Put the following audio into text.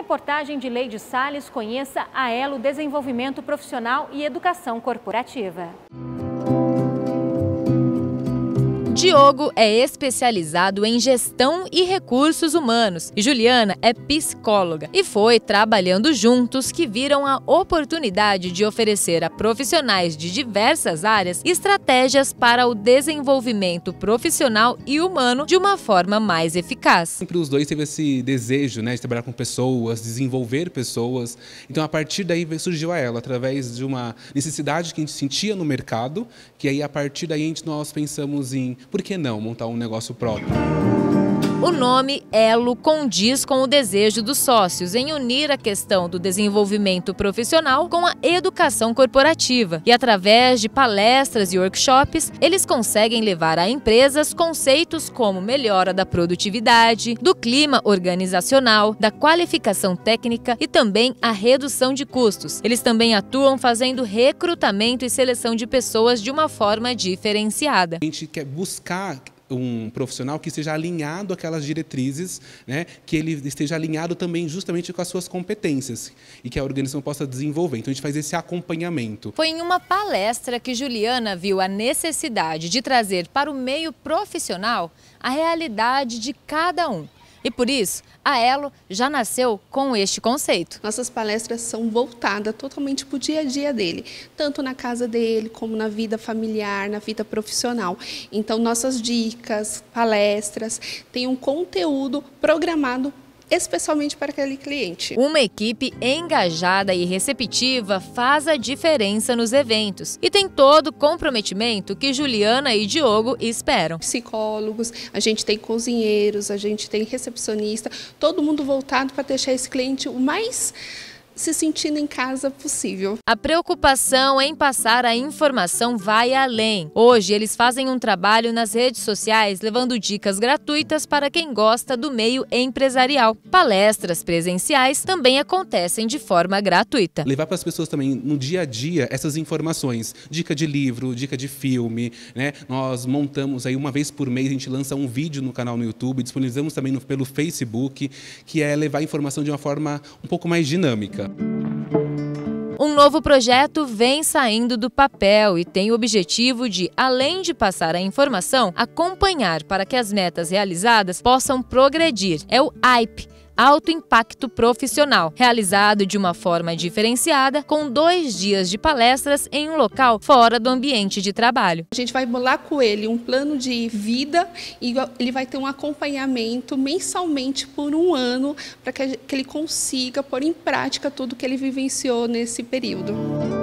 reportagem de Lady Sales, conheça a Elo Desenvolvimento Profissional e Educação Corporativa. Diogo é especializado em gestão e recursos humanos e Juliana é psicóloga. E foi trabalhando juntos que viram a oportunidade de oferecer a profissionais de diversas áreas estratégias para o desenvolvimento profissional e humano de uma forma mais eficaz. Sempre os dois teve esse desejo né, de trabalhar com pessoas, desenvolver pessoas. Então, a partir daí surgiu a ela, através de uma necessidade que a gente sentia no mercado, que aí a partir daí nós pensamos em por que não montar um negócio próprio? O nome Elo condiz com o desejo dos sócios em unir a questão do desenvolvimento profissional com a educação corporativa. E através de palestras e workshops, eles conseguem levar a empresas conceitos como melhora da produtividade, do clima organizacional, da qualificação técnica e também a redução de custos. Eles também atuam fazendo recrutamento e seleção de pessoas de uma forma diferenciada. A gente quer buscar buscar um profissional que esteja alinhado aquelas diretrizes, né, que ele esteja alinhado também justamente com as suas competências e que a organização possa desenvolver. Então a gente faz esse acompanhamento. Foi em uma palestra que Juliana viu a necessidade de trazer para o meio profissional a realidade de cada um. E por isso, a Elo já nasceu com este conceito. Nossas palestras são voltadas totalmente para o dia a dia dele, tanto na casa dele, como na vida familiar, na vida profissional. Então, nossas dicas, palestras, tem um conteúdo programado especialmente para aquele cliente. Uma equipe engajada e receptiva faz a diferença nos eventos e tem todo o comprometimento que Juliana e Diogo esperam. Psicólogos, a gente tem cozinheiros, a gente tem recepcionista, todo mundo voltado para deixar esse cliente o mais se sentindo em casa possível. A preocupação em passar a informação vai além. Hoje, eles fazem um trabalho nas redes sociais, levando dicas gratuitas para quem gosta do meio empresarial. Palestras presenciais também acontecem de forma gratuita. Levar para as pessoas também, no dia a dia, essas informações. Dica de livro, dica de filme, né? Nós montamos aí uma vez por mês, a gente lança um vídeo no canal no YouTube, disponibilizamos também no, pelo Facebook, que é levar a informação de uma forma um pouco mais dinâmica. Um novo projeto vem saindo do papel e tem o objetivo de, além de passar a informação, acompanhar para que as metas realizadas possam progredir. É o AIP Alto Impacto Profissional, realizado de uma forma diferenciada, com dois dias de palestras em um local fora do ambiente de trabalho. A gente vai bolar com ele um plano de vida e ele vai ter um acompanhamento mensalmente por um ano para que ele consiga pôr em prática tudo que ele vivenciou nesse período.